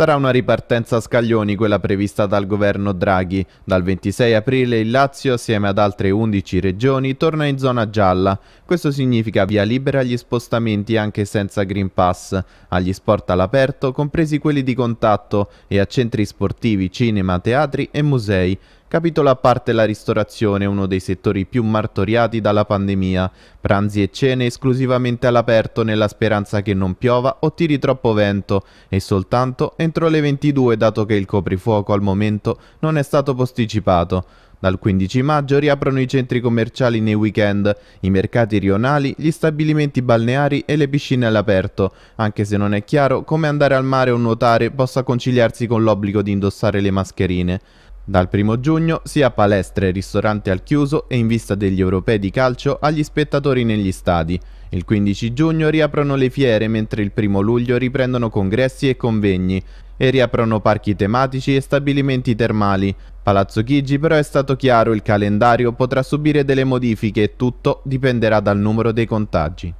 Sarà una ripartenza a scaglioni quella prevista dal governo Draghi. Dal 26 aprile il Lazio, assieme ad altre 11 regioni, torna in zona gialla. Questo significa via libera agli spostamenti anche senza Green Pass, agli sport all'aperto, compresi quelli di contatto, e a centri sportivi, cinema, teatri e musei capitolo a parte la ristorazione, uno dei settori più martoriati dalla pandemia, pranzi e cene esclusivamente all'aperto nella speranza che non piova o tiri troppo vento e soltanto entro le 22 dato che il coprifuoco al momento non è stato posticipato. Dal 15 maggio riaprono i centri commerciali nei weekend, i mercati rionali, gli stabilimenti balneari e le piscine all'aperto, anche se non è chiaro come andare al mare o nuotare possa conciliarsi con l'obbligo di indossare le mascherine. Dal primo giugno sia palestre e ristoranti al chiuso e in vista degli europei di calcio agli spettatori negli stadi. Il 15 giugno riaprono le fiere mentre il primo luglio riprendono congressi e convegni e riaprono parchi tematici e stabilimenti termali. Palazzo Chigi però è stato chiaro, il calendario potrà subire delle modifiche e tutto dipenderà dal numero dei contagi.